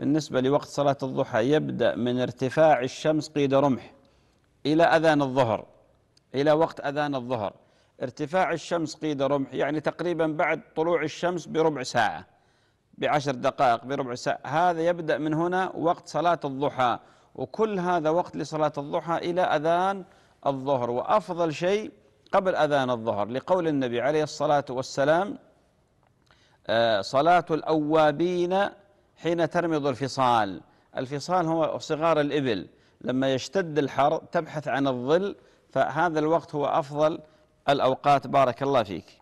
بالنسبة لوقت صلاة الضحى يبدأ من ارتفاع الشمس قيد رمح إلى أذان الظهر إلى وقت أذان الظهر ارتفاع الشمس قيد رمح يعني تقريبا بعد طلوع الشمس بربع ساعة بعشر دقائق بربع ساعة هذا يبدأ من هنا وقت صلاة الضحى وكل هذا وقت لصلاة الضحى إلى أذان الظهر وأفضل شيء قبل أذان الظهر لقول النبي عليه الصلاة والسلام آه، صلاة الأوابين حين ترمض الفصال الفصال هو صغار الإبل لما يشتد الحر تبحث عن الظل فهذا الوقت هو أفضل الأوقات بارك الله فيك